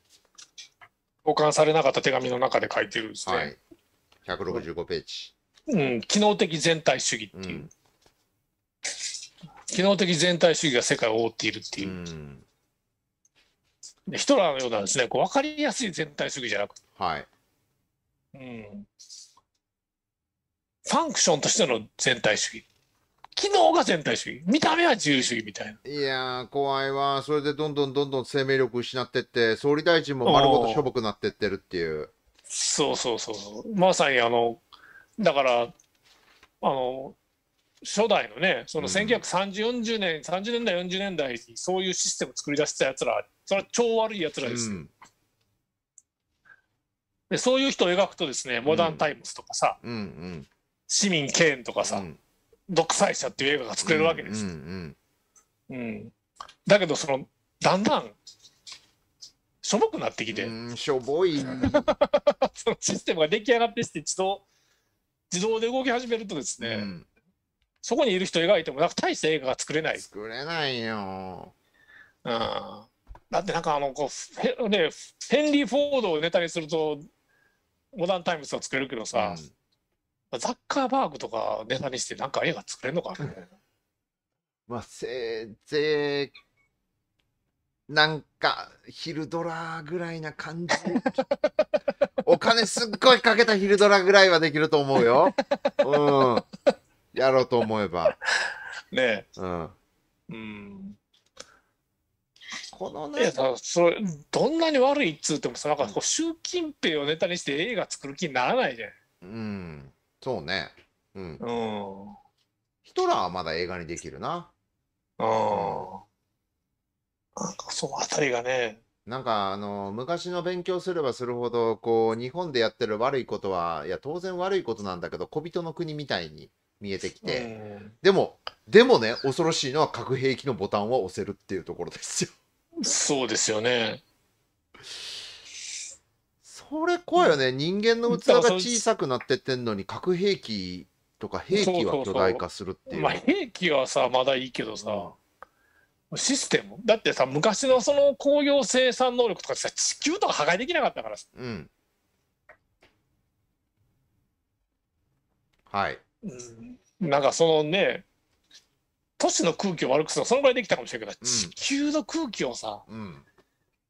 保管されなかった手紙の中で書いてるんですね。はい、165ページ。うん、機能的全体主義っていう。機能的全体主義が世界を覆っているっていう、うヒトラーのようなですねこう分かりやすい全体主義じゃなくはいうん、ファンクションとしての全体主義機能が全体主義見た目は自由主義みたいないや怖いわそれでどんどんどんどん生命力失ってって総理大臣も丸ごとしょぼくなってってるっていうそうそうそうまさにあのだからあの初代のねその193040年、うん、30年代40年代にそういうシステムを作り出したやつらそれは超悪いやつらですうん、でそういう人を描くとですね「モダンタイムズ」とかさ、うんうん、市民権」とかさ、独裁者」っていう映画が作れるわけです、うんだけどそのだんだんしょぼくなってきてしょぼい <laughs> そのシステムが出来上がってして自動自動で動き始めるとですね、そこにいる人描いてもなんか大して映画が作れない作れないよ、うん、だってなんかあのこうねヘンリー・フォードをネタにするとモダンタイムズは作れるけどさ、うん、ザッカーバーグとかネタにしてなんか映画作れるのかまあせいぜいなんか昼ドラぐらいな感じお金すっごいかけた昼ドラぐらいはできると思うよ。うんやろうと思えば。<laughs> ねえ。うん。うんこのね、いやそれどんなに悪いっつってもさなんかこう習近平をネタにして映画作る気にならないじゃん。うんそうね。うん。うん、ヒトラーはまだ映画にできるな。うん。なんかその辺りがね。なんかあの昔の勉強すればするほどこう日本でやってる悪いことは、いや当然悪いことなんだけど小人の国みたいに見えてきて、でもでもね恐ろしいのは核兵器のボタンは押せるっていうところですよそうですよねそれ怖いよね、人間の器が小さくなってってんのに核兵器とか兵器は巨大化するっていうまあ、兵器はさまだいいけどさ、うん、システムだってさ昔のその工業生産能力とかさ地球とか破壊できなかったからうんはいなんかそのね都市の空気を悪くするのそのぐらいできたかもしれないけど、地球の空気をさ、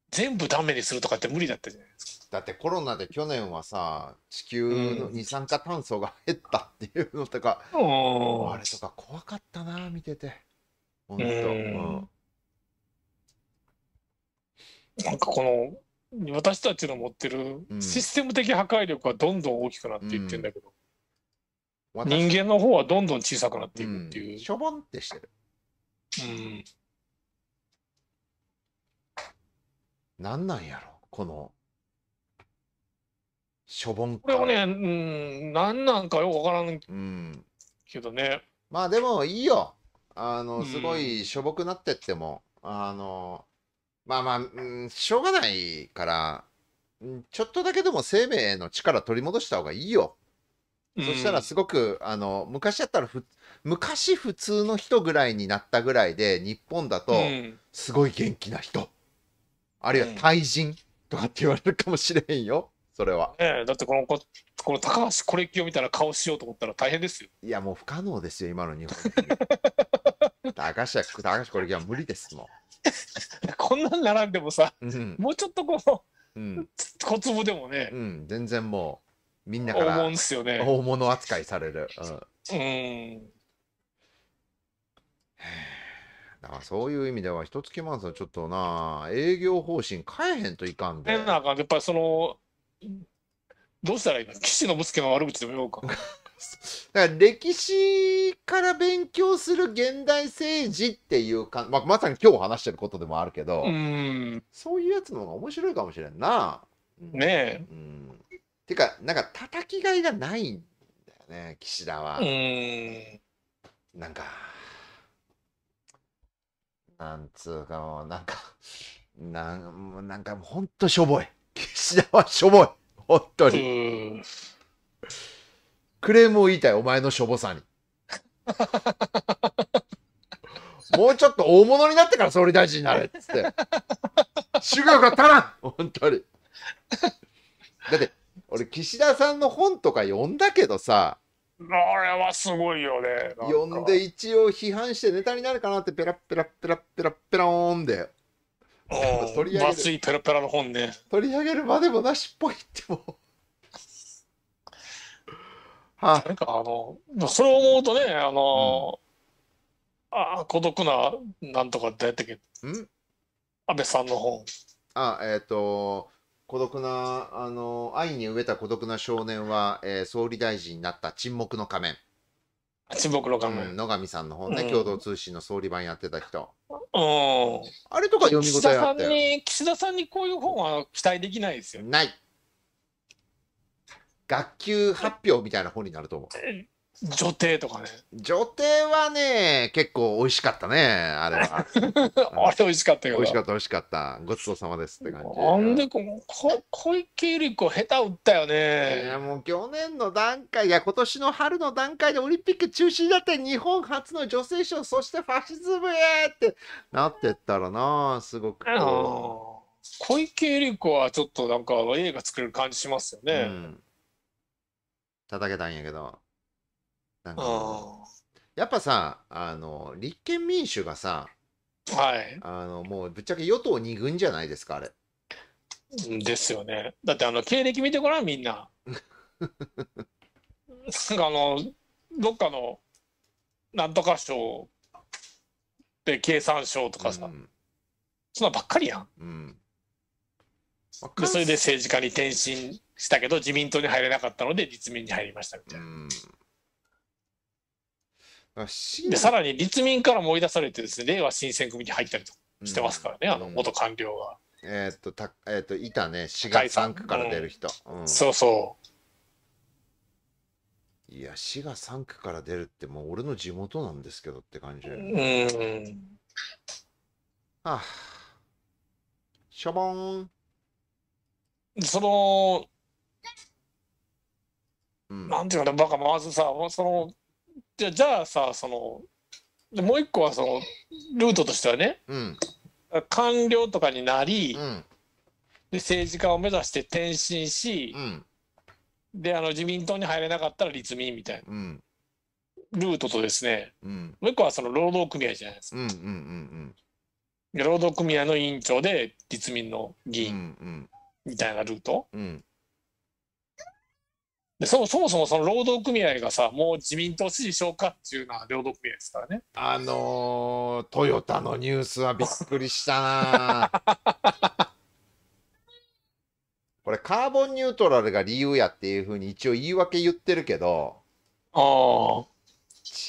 全部ダメにするとかって無理だったじゃないですか。だってコロナで去年はさ地球の二酸化炭素が減ったっていうのとか、うん、あれとか怖かったな見ててほんと、うん、なんかこの私たちの持ってるシステム的破壊力はどんどん大きくなっていってんだけど、人間の方はどんどん小さくなっていくっていう。うん、しょぼんってしてる。うん。何なんやろこのしょぼんこれもねうん何なんかよくわからん、うん、けどねまあでもいいよあのすごいしょぼくなってっても、うん、あのまあまあ、うん、しょうがないからちょっとだけでも生命の力取り戻した方がいいよそしたらすごく、あの昔だったらふ昔普通の人ぐらいになったぐらいで日本だとすごい元気な人、あるいは対人とかって言われるかもしれんよそれは、ええ、だってこのここの高橋コレキオみたいな顔しようと思ったら大変ですよいやもう不可能ですよ今の日本 <laughs> 高橋高橋コレは無理ですもんこんなん並んでもさ、うん、もうちょっとこう、うん、小粒でもね、うん、全然もうみんなから大物,、ね、大物扱いされる。うん、うんだからそういう意味では一月マンさんちょっとな営業方針変えへんといかんで。変なあかんやっぱりそのどうしたらいいの岸信介の悪口でもうか。<laughs> だから歴史から勉強する現代政治っていうか、まあ、まさに今日話してることでもあるけどそういうやつの方が面白いかもしれんな。ねえ。うんてか、なんか叩きがいがないんだよね、岸田は。なんか、なんつうかもなんか、なんなんかほんとしょぼい。岸田はしょぼい。ほんとに。クレームを言いたい、お前のしょぼさに。もうちょっと大物になってから総理大臣になれっつって。<laughs> 主がが足らん本当に。だって、俺岸田さんの本とか読んだけどさあれはすごいよね読んで一応批判してネタになるかなってペラペラペラペラペラーンで取り上げるいペラペラの本ね取り上げるまでもなしっぽいってもうはあ、かあのそれを思うとねあの、うん、あ孤独ななんとかってやったっけ安倍さんの本あえっ、ー、と孤独な、あの、愛に飢えた孤独な少年は、えー、総理大臣になった沈黙の仮面。沈黙の仮面、うん、野上さんの本ね、うん、共同通信の総理版やってた人。うん。あれとか読み応えあったよ。岸田さんに、岸田さんにこういう本は期待できないですよ。ない。学級発表みたいな本になると思う。女帝とかね。女帝はね、結構美味しかったね、あれは。<laughs> あれ美味しかったよ。美味しかった、美味しかった。ごちそうさまですって感じ。なんでこ、こ小池百合子下手打ったよね。いや、もう去年の段階、いや、今年の春の段階でオリンピック中止になって日本初の女性賞、そしてファシズムへってなってったらな、すごく。小池百合子はちょっとなんか映画作れる感じしますよね。うん、叩けたんやけど。なんかやっぱさあの立憲民主がさ、はい、あのもうぶっちゃけ与党二軍じゃないですかあれ。ですよね。だってあの経歴見てごらんみんな。なんかあのどっかのなんとか賞で経産省とかさ、うん、そんなばっかりやん。うんまあ、それで政治家に転身したけど自民党に入れなかったので立民に入りましたみたいな。うんでさらに立民からも追い出されてですね令和新選組に入ったりとしてますからね、うん、あの元官僚が。えー、っとたえー、っといたね市が3区から出る人、うんうん、そうそういや滋賀3区から出るってもう俺の地元なんですけどって感じうんああしょぼんその、うん、なんていうのバカまずさそのじゃじゃあさそのでもう一個はそのルートとしてはねうん官僚とかになり、うんで政治家を目指して転身し、うんであの自民党に入れなかったら立民みたいうんなルートとですねうんもう一個はその労働組合じゃないですかうんうんうん労働組合の委員長で立民の議員みたいなルートうんでそもそもその労働組合がさもう自民党支持うかっていうのは労働組合ですからねあのー、トヨタのニュースはびっくりしたな <laughs> これカーボンニュートラルが理由やっていうふうに一応言い訳言ってるけどああ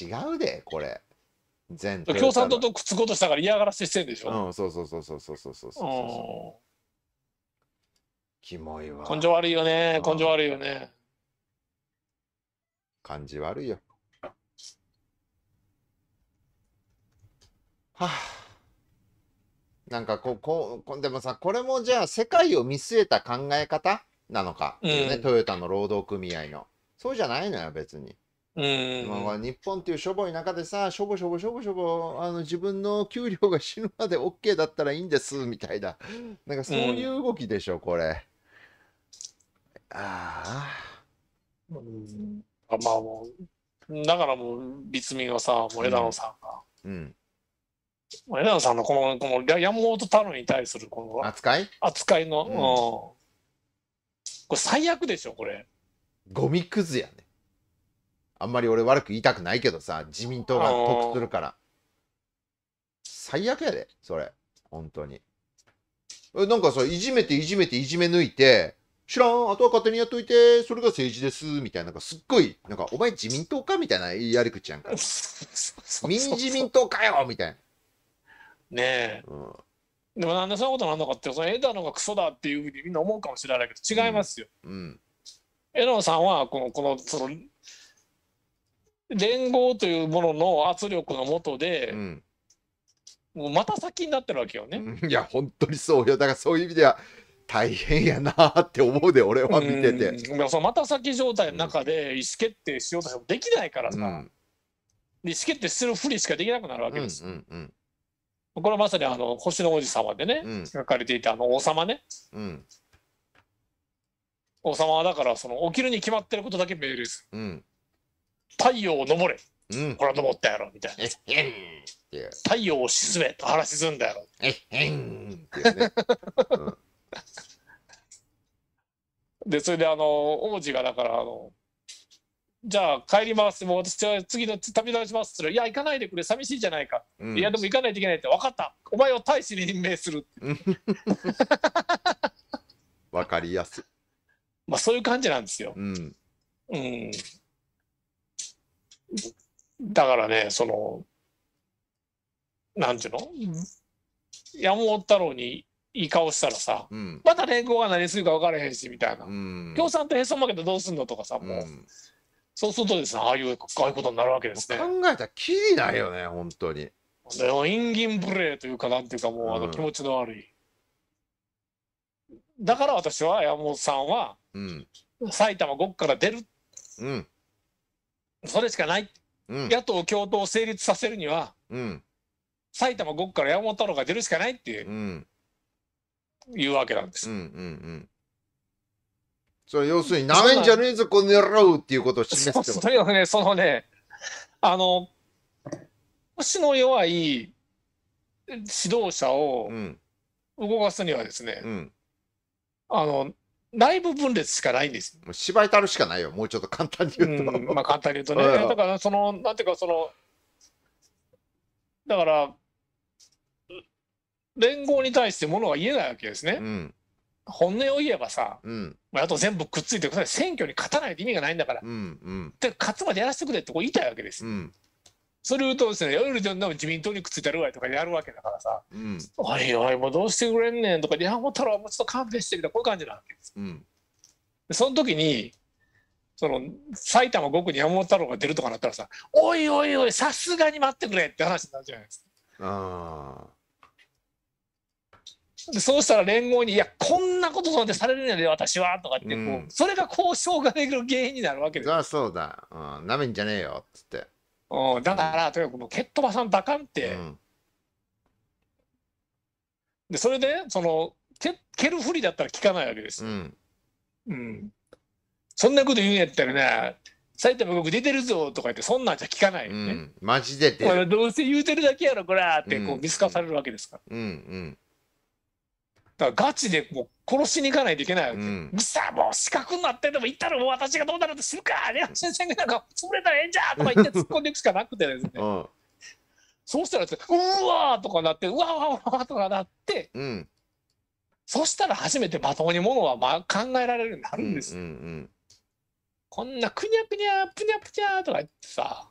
違うでこれ全共産党とくっつこうとしたから嫌がらせしてんでしょうんそうそうそうそうそうそうそうそうそうキモいわ根性悪いよね根性悪いよね感じ悪いよ。はあ、なんかこここでもさこれもじゃあ世界を見据えた考え方なのか、ね、うん、トヨタの労働組合のそうじゃないのよ別に。うん、まあ、日本っていうしょぼい中でさしょぼしょぼしょぼしょぼあの自分の給料が死ぬまで OK だったらいいんですみたいななんかそういう動きでしょ、うん、これああ、うん、まあもう、だからもう、立民はさ、もう枝野さんが。うん。うん、枝野さんのこの、この山本太郎に対するこの。扱い扱いの、うん、これ最悪でしょ、これ。ゴミくずやね。あんまり俺悪く言いたくないけどさ、自民党が得するから。最悪やで、それ。本当に。なんかさ、いじめていじめていじめ抜いて、知らん、あとは勝手にやっといて、それが政治です、みたいな、なんかすっごい、なんか、お前自民党かみたいなやり口やんか。<laughs> 民自民党かよみたいな。ねえ。うんでもなんでそんなことなんのかってその枝野がクソだっていうふうにみんな思うかもしれないけど違いますよ。うんうん、枝野さんはこのこのその連合というものの圧力のもとで、うん、もうまた先になってるわけよね。いや本当にそうよだからそういう意味では大変やなって思うで俺は見てて、うん、そのまた先状態の中で意思決定しようとしてもできないからさ、うん、意思決定するふりしかできなくなるわけです、うんうんうん、これはまさにあの星の王子様でね、うん、書かれていたあの王様ね、うん、王様はだからその起きるに決まってることだけ命令する、うん、太陽を登れ、うん、ほら登ったやろみたいな太陽を沈めと腹沈んだやろえっへんって、ねうん <laughs> でそれであの王子がだからあの「じゃあ帰りますもう私は次の旅立ちます」ってったら「いや行かないでくれ寂しいじゃないか」うん、いやでも行かないといけない」って「分かったお前を大使に任命する」分かりやすいまあそういう感じなんですよ、うん、うん、だからねそのなんていうの、うん、山本太郎にいい顔したらさ、うん、また連合が何するか分からへんしみたいな、うん、共産党へそ負けてどうすんのとかさもう、うん、そうするとですねああいうああいうことになるわけですね考えたらきりないよね本当にでもンブレーというかなんていうかもうあの気持ちの悪い、だから私は山本さんは、埼玉5区から出る、うん、それしかない、野党共闘を成立させるには、埼玉5区から山本太郎が出るしかないっていう、いうわけなんです。うんうんうん。それ要するに、なめんじゃねえぞ、この野郎っていうことを示すてこととにかくね、そのね、あの、腰の弱い指導者を動かすにはですね、うん、あの、内部分裂しかないんですもう芝居たるしかないよ、もうちょっと簡単に言うと。うん、まあ簡単に言うとね。だから、その、なんていうか、その、だから、連合に対してものは言えないわけですね。うん、本音を言えばさ、うん、あと全部くっついてください選挙に勝たないと意味がないんだから、うんうん、で勝つまでやらせてくれってこう言いたいわけです。うんそれ言うとですね、夜でも自民党にくっついてるわとかやるわけだからさ、うん、おいおい、もうどうしてくれんねんとか、山本太郎、もうちょっと勘弁してみたこういう感じなわけです。うん、その時に、その埼玉5区に山本太郎が出るとかなったらさ、おいおいおい、さすがに待ってくれって話になるじゃないですか。あそうしたら連合に「いやこんなことなんてされるので私は」とかってこう、うん、それが渉ができる原因になるわけですよ。そうだなめ、うん、んじゃねえよっつって。うん、だから、とにかく蹴っ飛ばさんバカンって、うん、でそれでその蹴蹴るふりだったら聞かないわけですうん、そんなこと言うんやったらね埼玉僕出てるぞとか言って、そんなんじゃ聞かないよね。うん、マジでどうせ言うてるだけやろ、こらってこう見透かされるわけですから。うん、うん、うんだからガチでもう殺しに行かないといけないわけ、うん、さもう四角になってでも行ったらもう私がどうなるってするかレ先生がなんか潰れたらええんじゃとか言って突っ込んでいくしかなくてですね、<laughs> うん、そうしたらですうわーとかなってうわーわーとかなって、うん、そしたら初めてまともにものはま考えられるようになるんです、うううこんなくにゃくにゃぷにゃぷにゃとか言ってさ、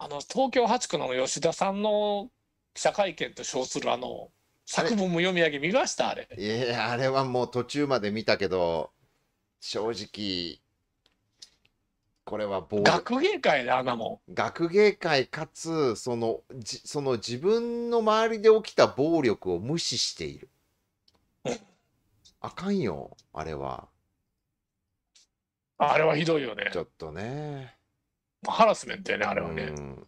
あの東京8区の吉田さんの記者会見と称するあの作文も読み上げ見ましたあれいやあれはもう途中まで見たけど正直これは学芸会あんなもん学芸会かつそのじその自分の周りで起きた暴力を無視しているあかんよあれはあれはひどいよねちょっとねハラスメントやねあれはね、うん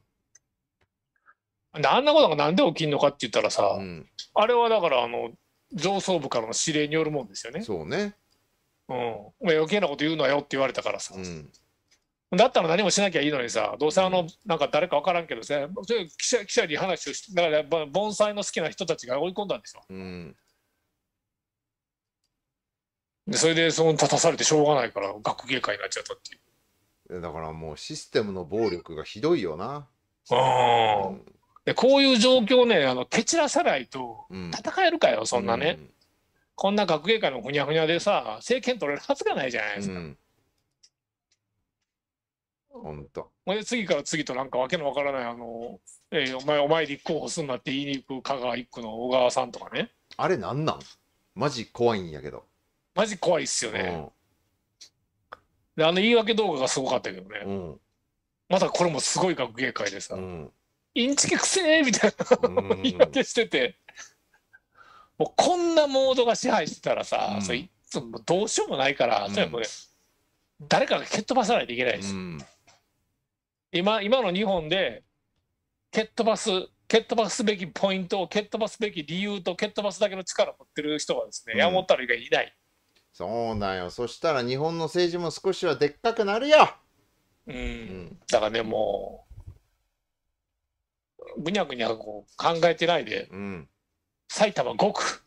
あんなことがなんで起きんのかって言ったらさ、うん、あれはだからあの上層部からの指令によるもんですよね。そうね、うん、余計なこと言うのよって言われたからさ、うん、だったら何もしなきゃいいのにさどうせあの、うん、なんか誰か分からんけどさ記者記者に話をしてだから盆栽の好きな人たちが追い込んだんですよ。うんでそれでその立たされてしょうがないから学芸会になっちゃったっていうだからもうシステムの暴力がひどいよな。うん、でこういう状況ねあの蹴散らさないと戦えるかよ、うん、そんなね、うん、こんな学芸会のふにゃふにゃでさ政権取れるはずがないじゃないですか。ほ、当ほんで次から次となんかわけのわからないあの、えー、お前お前立候補すんなって言いに行く香川一区の小川さんとかねあれなんなんマジ怖いんやけどマジ怖いっすよね、うん、であの言い訳動画がすごかったけどね、うん、またこれもすごい学芸会でさ、うんインチキくせえみたいな言い訳してて、もうこんなモードが支配してたらさ、うん、それどうしようもないから、うん、も誰かが蹴っ飛ばさないといけないです。うん、今今の日本で蹴っ飛ばす蹴っ飛ばすべきポイントを蹴っ飛ばすべき理由と蹴っ飛ばすだけの力を持ってる人はですね、うん、山本太郎以外いないそうなんよそしたら日本の政治も少しはでっかくなるようん、だからねもうぐにゃぐにゃこう考えてないで、うん、埼玉5区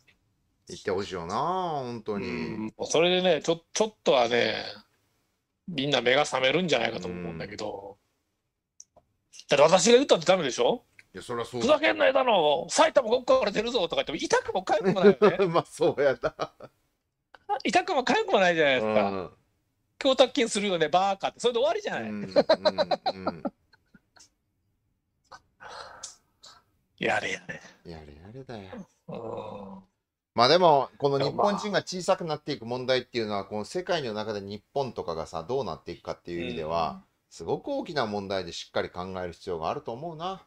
行ってほしいよな本当に、うん、それでねちょちょっとはねみんな目が覚めるんじゃないかと思うんだけど、うん、だって私が言ったってダメでしょいやそそうふざけんなよだの埼玉5区から出るぞとか言っても痛くもかゆくもないよねまあそうやな痛くもかゆくもないじゃないですか、供託金するよねバーカってそれで終わりじゃない、うんうんうんやれやれ。やれやれだよ。うんまあでも、この日本人が小さくなっていく問題っていうのは、この世界の中で日本とかがさ、どうなっていくかっていう意味では、すごく大きな問題でしっかり考える必要があると思うな。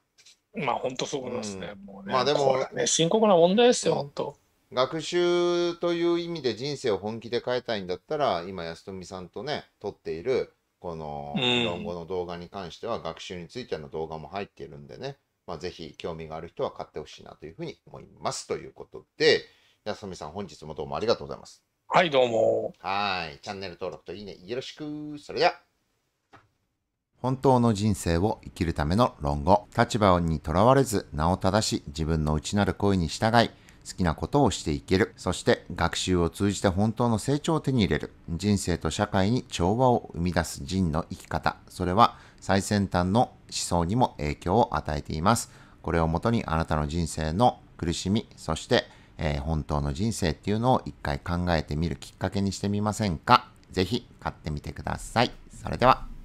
まあ本当そう思いますね。うん、ねまあでも、ね、深刻な問題ですよ、本当。学習という意味で人生を本気で変えたいんだったら、今、安富さんとね、撮っている、この本語の動画に関しては、学習についての動画も入っているんでね。まあ、ぜひ興味がある人は買ってほしいなというふうに思います。ということで、安富さん、本日もどうもありがとうございます。はい、どうも。はい、チャンネル登録といいね、よろしく。それでは。本当の人生を生きるための論語。立場にとらわれず、名を正し、自分の内なる声に従い、好きなことをしていける。そして学習を通じて本当の成長を手に入れる。人生と社会に調和を生み出す人の生き方。それは最先端の思想にも影響を与えています。これをもとにあなたの人生の苦しみ、そして、えー、本当の人生っていうのを一回考えてみるきっかけにしてみませんかぜひ買ってみてください。それでは。